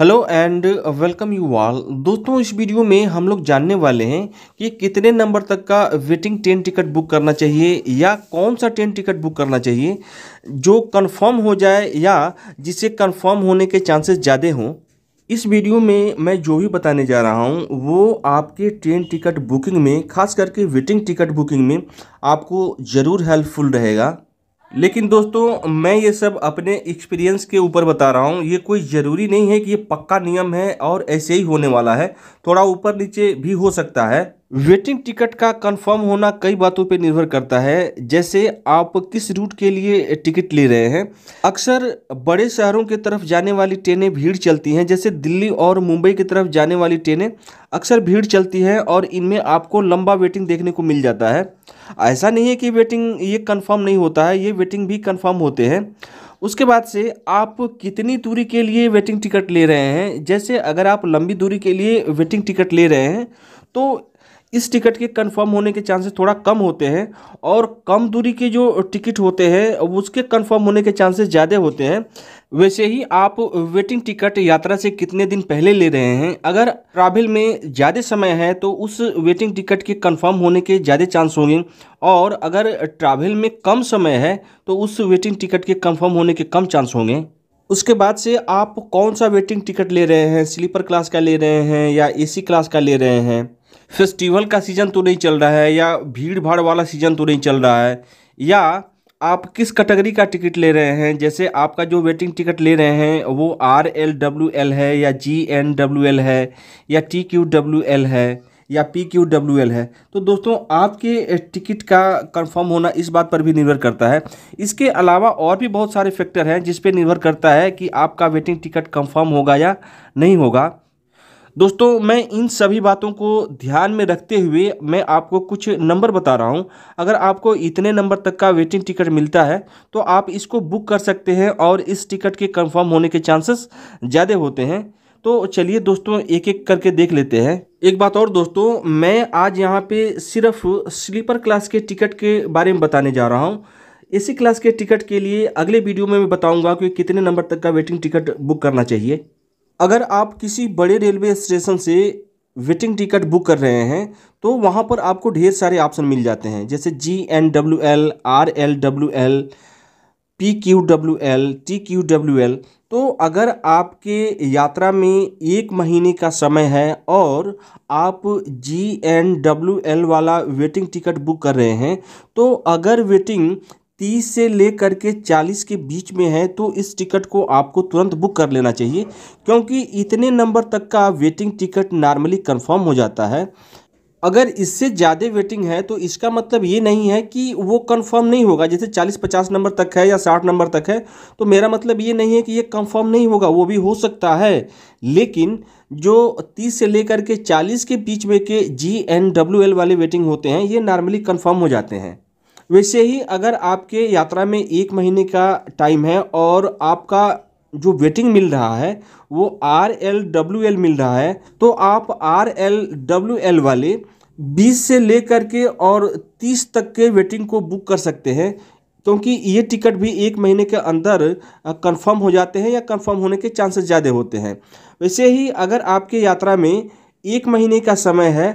hello and welcome you all दोस्तों इस video में हम लोग जानने वाले हैं कि कितने नंबर तक का वेटिंग ट्रेन टिकट बुक करना चाहिए या कौन सा ट्रेन टिकट बुक करना चाहिए जो कंफर्म हो जाए या जिसे कंफर्म होने के चांसेस ज़्यादा हों इस वीडियो में मैं जो भी बताने जा रहा हूँ वो आपके ट्रेन टिकट बुकिंग में खास करके वेटिंग टिकट बुकिंग में आपको ज़रूर हेल्पफुल रहेगा लेकिन दोस्तों मैं ये सब अपने एक्सपीरियंस के ऊपर बता रहा हूँ ये कोई ज़रूरी नहीं है कि ये पक्का नियम है और ऐसे ही होने वाला है थोड़ा ऊपर नीचे भी हो सकता है वेटिंग टिकट का कंफर्म होना कई बातों पर निर्भर करता है जैसे आप किस रूट के लिए टिकट ले रहे हैं अक्सर बड़े शहरों की तरफ जाने वाली ट्रेनें भीड़ चलती हैं जैसे दिल्ली और मुंबई की तरफ जाने वाली ट्रेनें अक्सर भीड़ चलती हैं और इनमें आपको लंबा वेटिंग देखने को मिल जाता है ऐसा नहीं है कि वेटिंग ये कन्फर्म नहीं होता है ये वेटिंग भी कन्फर्म होते हैं उसके बाद से आप कितनी दूरी के लिए वेटिंग टिकट ले रहे हैं जैसे अगर आप लंबी दूरी के लिए वेटिंग टिकट ले रहे हैं तो इस टिकट के कंफर्म होने के चांसेस थोड़ा कम होते हैं और कम दूरी के जो टिकट होते हैं उसके कंफर्म होने के चांसेस ज़्यादा होते हैं वैसे ही आप वेटिंग टिकट यात्रा से कितने दिन पहले ले रहे हैं अगर ट्रैवल में ज़्यादा समय है तो उस वेटिंग टिकट के कंफर्म होने के ज़्यादा चांस होंगे और अगर ट्रैवल में कम समय है तो उस वेटिंग टिकट के कंफर्म होने के कम चांस होंगे उसके बाद से आप कौन सा वेटिंग टिकट ले रहे हैं स्लीपर क्लास का ले रहे हैं या एसी क्लास का ले रहे हैं फेस्टिवल का सीज़न तो नहीं चल रहा है या भीड़ भाड़ वाला सीज़न तो नहीं चल रहा है या आप किस कैटेगरी का टिकट ले रहे हैं जैसे आपका जो वेटिंग टिकट ले रहे हैं वो आर एल डब्ल्यू एल है या जी एन डब्ल्यू एल है या टी क्यू डब्ल्यू एल है या पी क्यू डब्ल्यू एल है तो दोस्तों आपके टिकट का कंफर्म होना इस बात पर भी निर्भर करता है इसके अलावा और भी बहुत सारे फैक्टर हैं जिस पर निर्भर करता है कि आपका वेटिंग टिकट कंफर्म होगा या नहीं होगा दोस्तों मैं इन सभी बातों को ध्यान में रखते हुए मैं आपको कुछ नंबर बता रहा हूँ अगर आपको इतने नंबर तक का वेटिंग टिकट मिलता है तो आप इसको बुक कर सकते हैं और इस टिकट के कंफर्म होने के चांसेस ज़्यादा होते हैं तो चलिए दोस्तों एक एक करके देख लेते हैं एक बात और दोस्तों मैं आज यहाँ पर सिर्फ स्लीपर क्लास के टिकट के बारे में बताने जा रहा हूँ इसी क्लास के टिकट के लिए अगले वीडियो में मैं बताऊंगा कि कितने नंबर तक का वेटिंग टिकट बुक करना चाहिए अगर आप किसी बड़े रेलवे स्टेशन से वेटिंग टिकट बुक कर रहे हैं तो वहाँ पर आपको ढेर सारे ऑप्शन मिल जाते हैं जैसे G N W L R L W L P Q W L T Q W L तो अगर आपके यात्रा में एक महीने का समय है और आप जी एन डब्ल्यू एल वाला वेटिंग टिकट बुक कर रहे हैं तो अगर वेटिंग तीस से ले कर के चालीस के बीच में है तो इस टिकट को आपको तुरंत बुक कर लेना चाहिए क्योंकि इतने नंबर तक का वेटिंग टिकट नॉर्मली कंफर्म हो जाता है अगर इससे ज़्यादा वेटिंग है तो इसका मतलब ये नहीं है कि वो कंफर्म नहीं होगा जैसे 40-50 नंबर तक है या 60 नंबर तक है तो मेरा मतलब ये नहीं है कि ये कंफर्म नहीं होगा वो भी हो सकता है लेकिन जो 30 से लेकर के 40 के बीच में के जी एन डब्ल्यू एल वाले वेटिंग होते हैं ये नॉर्मली कन्फर्म हो जाते हैं वैसे ही अगर आपके यात्रा में एक महीने का टाइम है और आपका जो वेटिंग मिल रहा है वो आर एल डब्ल्यू एल मिल रहा है तो आप आर एल डब्ल्यू एल वाले 20 से लेकर के और 30 तक के वेटिंग को बुक कर सकते हैं क्योंकि ये टिकट भी एक महीने के अंदर कंफर्म हो जाते हैं या कंफर्म होने के चांसेस ज़्यादा होते हैं वैसे ही अगर आपके यात्रा में एक महीने का समय है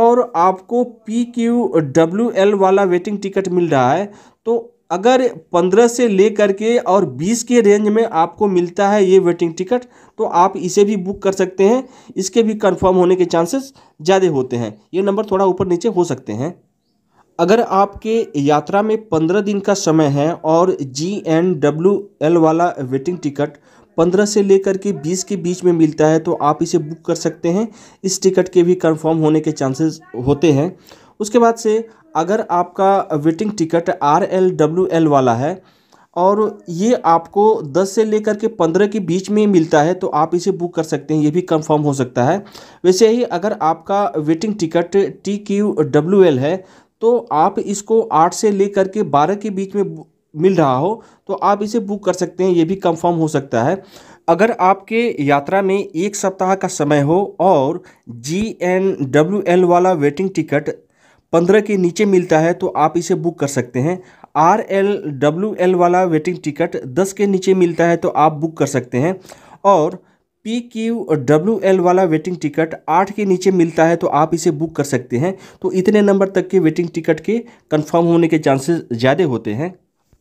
और आपको पी क्यू डब्ल्यू एल वाला वेटिंग टिकट मिल रहा है तो अगर पंद्रह से ले करके और बीस के रेंज में आपको मिलता है ये वेटिंग टिकट तो आप इसे भी बुक कर सकते हैं इसके भी कंफर्म होने के चांसेस ज़्यादा होते हैं ये नंबर थोड़ा ऊपर नीचे हो सकते हैं अगर आपके यात्रा में पंद्रह दिन का समय है और जी एन डब्ल्यू एल वाला वेटिंग टिकट पंद्रह से लेकर के बीस के बीच में मिलता है तो आप इसे बुक कर सकते हैं इस टिकट के भी कंफर्म होने के चांसेस होते हैं उसके बाद से अगर आपका waiting ticket R L W L वाला है और ये आपको 10 से लेकर के 15 के बीच में मिलता है तो आप इसे बुक कर सकते हैं ये भी कंफर्म हो सकता है वैसे ही अगर आपका waiting ticket T Q W L है तो आप इसको 8 से लेकर के 12 के बीच में मिल रहा हो तो आप इसे बुक कर सकते हैं ये भी कंफर्म हो सकता है अगर आपके यात्रा में एक सप्ताह का समय हो और जी एन डब्ल्यू एल वाला वेटिंग टिकट पंद्रह के नीचे मिलता है तो आप इसे बुक कर सकते हैं आर एल डब्ल्यू एल वाला वेटिंग टिकट दस के नीचे मिलता है तो आप बुक कर सकते हैं और पी क्यू डब्ल्यू एल वाला वेटिंग टिकट आठ के नीचे मिलता है तो आप इसे बुक कर सकते हैं तो इतने नंबर तक के वेटिंग टिकट के कंफर्म होने के चांसेस ज़्यादा होते हैं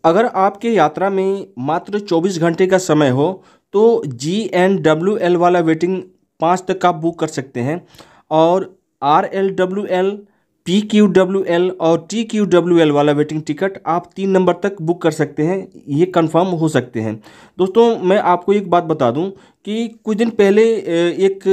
अगर आपके यात्रा में मात्र 24 घंटे का समय हो तो जी एन डब्ल्यू एल वाला वेटिंग पाँच तक आप बुक कर सकते हैं और R L W L P Q W L और टी क्यू डब्ल्यू एल वाला वेटिंग टिकट आप तीन नंबर तक बुक कर सकते हैं ये कंफर्म हो सकते हैं दोस्तों मैं आपको एक बात बता दूं कि कुछ दिन पहले एक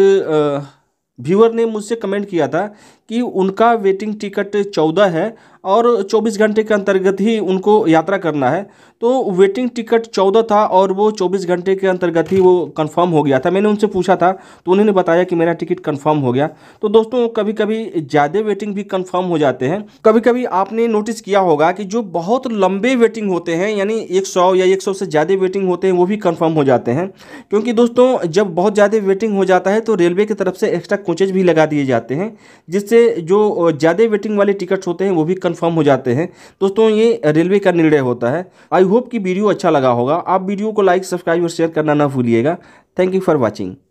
व्यूअर ने मुझसे कमेंट किया था कि उनका वेटिंग टिकट चौदह है और 24 घंटे के अंतर्गत ही उनको यात्रा करना है तो वेटिंग टिकट चौदह था और वो चौबीस घंटे के अंतर्गत ही वो कन्फर्म हो गया था मैंने उनसे पूछा था तो उन्होंने बताया कि मेरा टिकट कन्फर्म हो गया तो दोस्तों कभी कभी ज़्यादा वेटिंग भी कन्फर्म हो जाते हैं कभी कभी आपने नोटिस किया होगा कि जो बहुत लंबे वेटिंग होते हैं यानी एक सौ या एक सौ से ज़्यादा वेटिंग होते हैं वो भी कन्फर्म हो जाते हैं क्योंकि दोस्तों जब बहुत ज़्यादा वेटिंग हो जाता है तो रेलवे की तरफ से एक्स्ट्रा कोचेज भी लगा दिए जाते हैं जिससे जो ज़्यादा वेटिंग वाले टिकट्स होते हैं वो भी कन्फर्म हो जाते हैं दोस्तों ये रेलवे का निर्णय होता है आई होप कि वीडियो अच्छा लगा होगा आप वीडियो को लाइक सब्सक्राइब और शेयर करना ना भूलिएगा थैंक यू फॉर वॉचिंग